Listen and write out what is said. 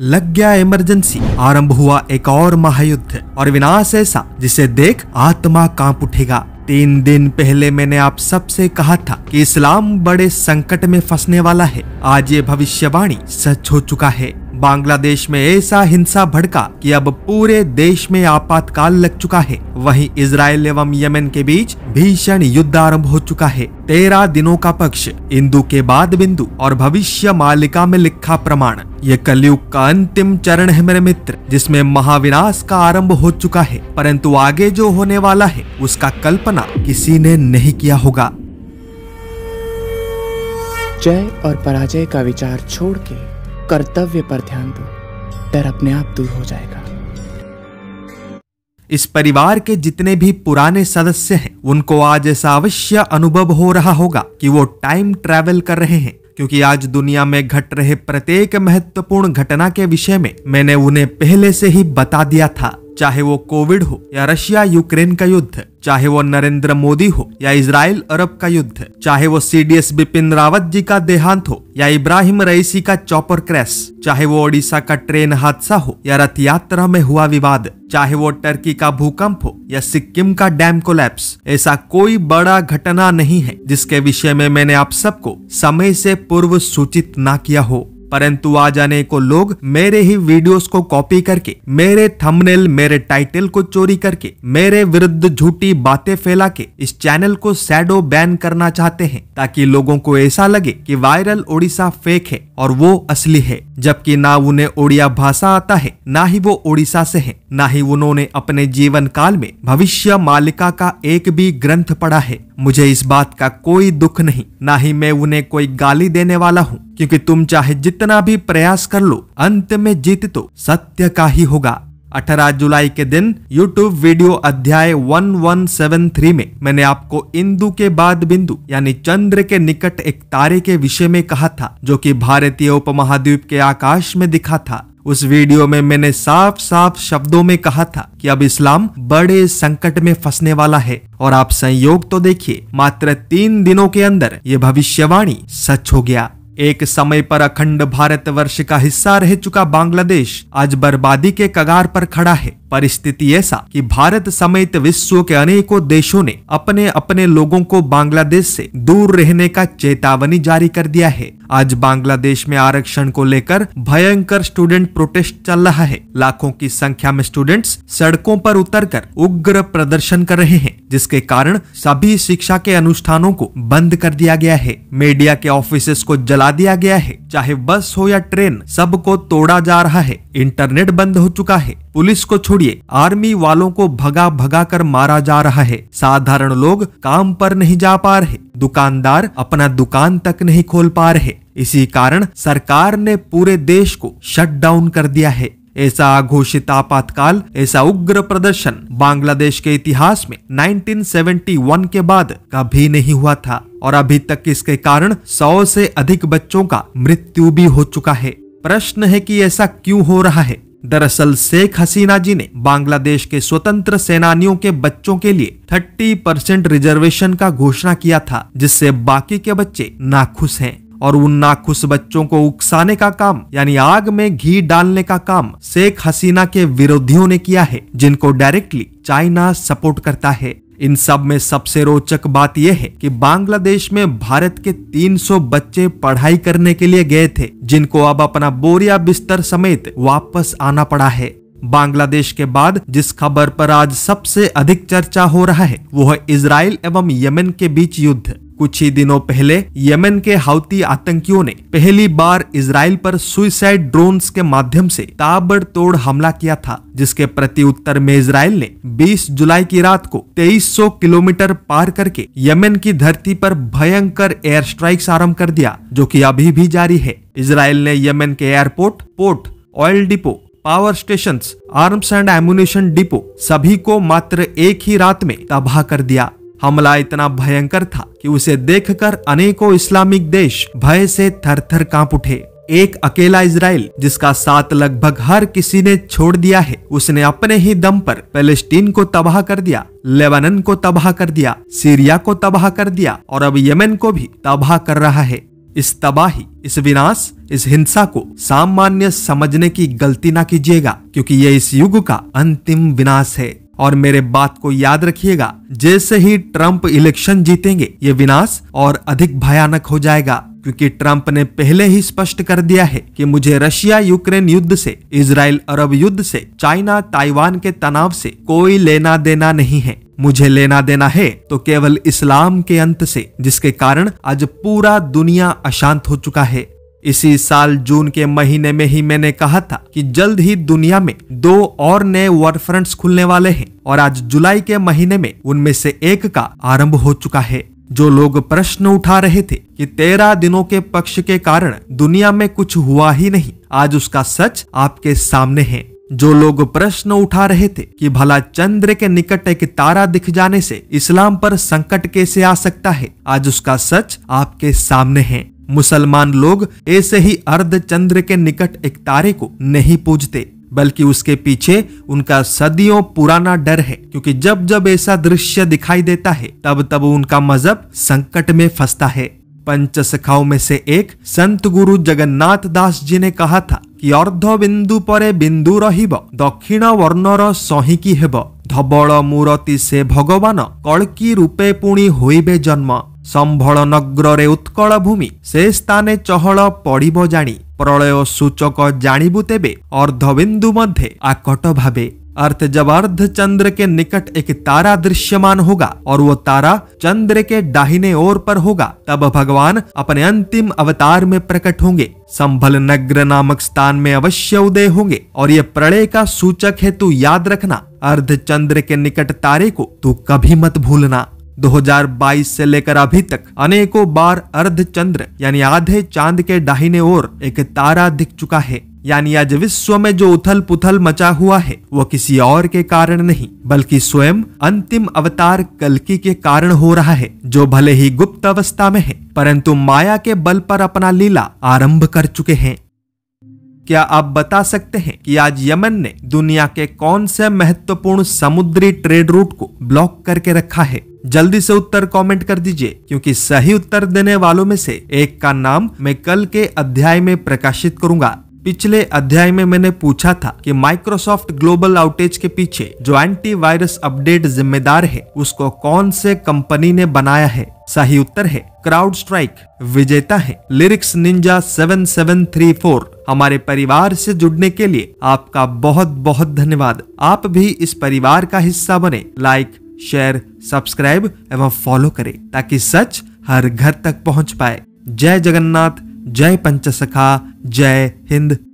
लग गया इमरजेंसी आरंभ हुआ एक और महायुद्ध और विनाश ऐसा जिसे देख आत्मा कांप उठेगा तीन दिन पहले मैंने आप सबसे कहा था कि इस्लाम बड़े संकट में फंसने वाला है आज ये भविष्यवाणी सच हो चुका है बांग्लादेश में ऐसा हिंसा भड़का कि अब पूरे देश में आपातकाल लग चुका है वहीं इसराइल एवं यमन के बीच भीषण युद्ध आरंभ हो चुका है तेरह दिनों का पक्ष इंदु के बाद बिंदु और भविष्य मालिका में लिखा प्रमाण ये कलयुग का अंतिम चरण है मेरे मित्र जिसमें महाविनाश का आरंभ हो चुका है परंतु आगे जो होने वाला है उसका कल्पना किसी ने नहीं किया होगा जय और पराजय का विचार छोड़ के कर्तव्य पर ध्यान दो डर अपने आप दूर हो जाएगा इस परिवार के जितने भी पुराने सदस्य हैं उनको आज ऐसा अवश्य अनुभव हो रहा होगा कि वो टाइम ट्रेवल कर रहे हैं क्योंकि आज दुनिया में घट रहे प्रत्येक महत्वपूर्ण घटना के विषय में मैंने उन्हें पहले से ही बता दिया था चाहे वो कोविड हो या रशिया यूक्रेन का युद्ध चाहे वो नरेंद्र मोदी हो या इसराइल अरब का युद्ध चाहे वो सीडीएस बिपिन रावत जी का देहांत हो या इब्राहिम रईसी का चॉपर क्रैश चाहे वो ओडिशा का ट्रेन हादसा हो या रथ यात्रा में हुआ विवाद चाहे वो टर्की का भूकंप हो या सिक्किम का डैम कोलैप्स ऐसा कोई बड़ा घटना नहीं है जिसके विषय में मैंने आप सबको समय से पूर्व सूचित ना किया हो परंतु जाने को लोग मेरे ही वीडियोस को कॉपी करके मेरे थंबनेल मेरे टाइटल को चोरी करके मेरे विरुद्ध झूठी बातें फैला के इस चैनल को सैडो बैन करना चाहते हैं ताकि लोगों को ऐसा लगे कि वायरल ओडिशा फेक है और वो असली है जबकि ना उन्हें ओडिया भाषा आता है ना ही वो ओडिशा से है ना ही उन्होंने अपने जीवन काल में भविष्य मालिका का एक भी ग्रंथ पढ़ा है मुझे इस बात का कोई दुख नहीं ना ही मैं उन्हें कोई गाली देने वाला हूँ क्योंकि तुम चाहे जितना भी प्रयास कर लो अंत में जीत तो सत्य का ही होगा 18 जुलाई के दिन YouTube वीडियो अध्याय 1173 में मैंने आपको इंदु के बाद बिंदु यानी चंद्र के निकट एक तारे के विषय में कहा था जो कि भारतीय उपमहाद्वीप के आकाश में दिखा था उस वीडियो में मैंने साफ साफ शब्दों में कहा था कि अब इस्लाम बड़े संकट में फंसने वाला है और आप संयोग तो देखिए मात्र तीन दिनों के अंदर ये भविष्यवाणी सच हो गया एक समय पर अखंड भारत वर्ष का हिस्सा रह चुका बांग्लादेश आज बर्बादी के कगार पर खड़ा है परिस्थिति ऐसा कि भारत समेत विश्व के अनेकों देशों ने अपने अपने लोगों को बांग्लादेश से दूर रहने का चेतावनी जारी कर दिया है आज बांग्लादेश में आरक्षण को लेकर भयंकर स्टूडेंट प्रोटेस्ट चल रहा है लाखों की संख्या में स्टूडेंट्स सड़कों पर उतरकर उग्र प्रदर्शन कर रहे हैं जिसके कारण सभी शिक्षा के अनुष्ठानों को बंद कर दिया गया है मीडिया के ऑफिस को जला लगा दिया गया है चाहे बस हो या ट्रेन सबको तोड़ा जा रहा है इंटरनेट बंद हो चुका है पुलिस को छोड़िए आर्मी वालों को भगा भगा कर मारा जा रहा है साधारण लोग काम पर नहीं जा पा रहे दुकानदार अपना दुकान तक नहीं खोल पा रहे इसी कारण सरकार ने पूरे देश को शट डाउन कर दिया है ऐसा घोषित आपातकाल ऐसा उग्र प्रदर्शन बांग्लादेश के इतिहास में 1971 के बाद कभी नहीं हुआ था और अभी तक इसके कारण 100 से अधिक बच्चों का मृत्यु भी हो चुका है प्रश्न है कि ऐसा क्यों हो रहा है दरअसल शेख हसीना जी ने बांग्लादेश के स्वतंत्र सेनानियों के बच्चों के लिए 30 परसेंट रिजर्वेशन का घोषणा किया था जिससे बाकी के बच्चे नाखुश हैं और उन नाखुश बच्चों को उकसाने का काम यानी आग में घी डालने का काम शेख हसीना के विरोधियों ने किया है जिनको डायरेक्टली चाइना सपोर्ट करता है इन सब में सबसे रोचक बात यह है कि बांग्लादेश में भारत के 300 बच्चे पढ़ाई करने के लिए गए थे जिनको अब अपना बोरिया बिस्तर समेत वापस आना पड़ा है बांग्लादेश के बाद जिस खबर पर आज सबसे अधिक चर्चा हो रहा है वो है इसराइल एवं यमन के बीच युद्ध कुछ ही दिनों पहले यमन के हाउती आतंकियों ने पहली बार इसराइल पर सुइसाइड ड्रोन्स के माध्यम से ताबड़तोड़ हमला किया था जिसके प्रति उत्तर में इसराइल ने 20 जुलाई की रात को 2300 किलोमीटर पार करके यमन की धरती पर भयंकर एयर स्ट्राइक आरम्भ कर दिया जो कि अभी भी जारी है इसराइल ने यमन के airport port oil depot power station arms and ammunition depot सभी को मात्र एक ही रात में तबाह कर दिया हमला इतना भयंकर था कि उसे देखकर अनेकों इस्लामिक देश भय से थर थर कांप उठे एक अकेला इसराइल जिसका साथ लगभग हर किसी ने छोड़ दिया है उसने अपने ही दम पर पैलेस्टीन को तबाह कर दिया लेबनन को तबाह कर दिया सीरिया को तबाह कर दिया और अब यमन को भी तबाह कर रहा है इस तबाही इस विनाश इस हिंसा को सामान्य समझने की गलती ना कीजिएगा क्योंकि ये इस युग का अंतिम विनाश है और मेरे बात को याद रखिएगा जैसे ही ट्रंप इलेक्शन जीतेंगे ये विनाश और अधिक भयानक हो जाएगा क्योंकि ट्रंप ने पहले ही स्पष्ट कर दिया है कि मुझे रशिया यूक्रेन युद्ध से इसराइल अरब युद्ध से चाइना ताइवान के तनाव से कोई लेना देना नहीं है मुझे लेना देना है तो केवल इस्लाम के अंत से जिसके कारण आज पूरा दुनिया अशांत हो चुका है इसी साल जून के महीने में ही मैंने कहा था कि जल्द ही दुनिया में दो और नए फ्रंट खुलने वाले हैं और आज जुलाई के महीने में उनमें से एक का आरंभ हो चुका है जो लोग प्रश्न उठा रहे थे कि तेरह दिनों के पक्ष के कारण दुनिया में कुछ हुआ ही नहीं आज उसका सच आपके सामने है जो लोग प्रश्न उठा रहे थे कि भला चंद्र के निकट एक तारा दिख जाने से इस्लाम पर संकट कैसे आ सकता है आज उसका सच आपके सामने है मुसलमान लोग ऐसे ही अर्ध चंद्र के निकट एक तारे को नहीं पूजते बल्कि उसके पीछे उनका सदियों पुराना डर है क्योंकि जब जब ऐसा दृश्य दिखाई देता है तब तब उनका मजहब संकट में फंसता है पंच सखाओं में से एक संत गुरु जगन्नाथ दास जी ने कहा था कि अर्ध बिंदु परे बिंदु रहिब दक्षिण वर्णर सहिकी हेब धबल मूरती से भगवान कल्की रूपे पुणी हो जन्म संभल नग्रे उत्कल भूमि से स्थाने चहल पड़ब जाणी प्रलय सूचक ଜାଣିବୁ तेबे अर्धबिंदु मध्य आकट भावे अर्थ जब अर्ध चंद्र के निकट एक तारा दृश्यमान होगा और वो तारा चंद्र के दाहिने ओर पर होगा तब भगवान अपने अंतिम अवतार में प्रकट होंगे संभल नग्र नामक स्थान में अवश्य उदय होंगे और ये प्रलय का सूचक है तू याद रखना अर्ध चंद्र के निकट तारे को तू कभी मत भूलना 2022 से लेकर अभी तक अनेकों बार अर्ध चंद्र यानी आधे चांद के दाहिने ओर एक तारा दिख चुका है यानी आज विश्व में जो उथल पुथल मचा हुआ है वो किसी और के कारण नहीं बल्कि स्वयं अंतिम अवतार कलकी के कारण हो रहा है जो भले ही गुप्त अवस्था में है परंतु माया के बल पर अपना लीला आरंभ कर चुके हैं क्या आप बता सकते हैं कि आज यमन ने दुनिया के कौन से महत्वपूर्ण समुद्री ट्रेड रूट को ब्लॉक करके रखा है जल्दी से उत्तर कमेंट कर दीजिए क्योंकि सही उत्तर देने वालों में से एक का नाम मैं कल के अध्याय में प्रकाशित करूंगा पिछले अध्याय में मैंने पूछा था कि माइक्रोसॉफ्ट ग्लोबल आउटेज के पीछे जो एंटी वायरस अपडेट जिम्मेदार है उसको कौन से कंपनी ने बनाया है सही उत्तर है क्राउड स्ट्राइक विजेता है लिरिक्स निंजा 7734 हमारे परिवार से जुड़ने के लिए आपका बहुत बहुत धन्यवाद आप भी इस परिवार का हिस्सा बने लाइक शेयर सब्सक्राइब एवं फॉलो करें ताकि सच हर घर तक पहुंच पाए जय जगन्नाथ जय पंचसखा जय हिंद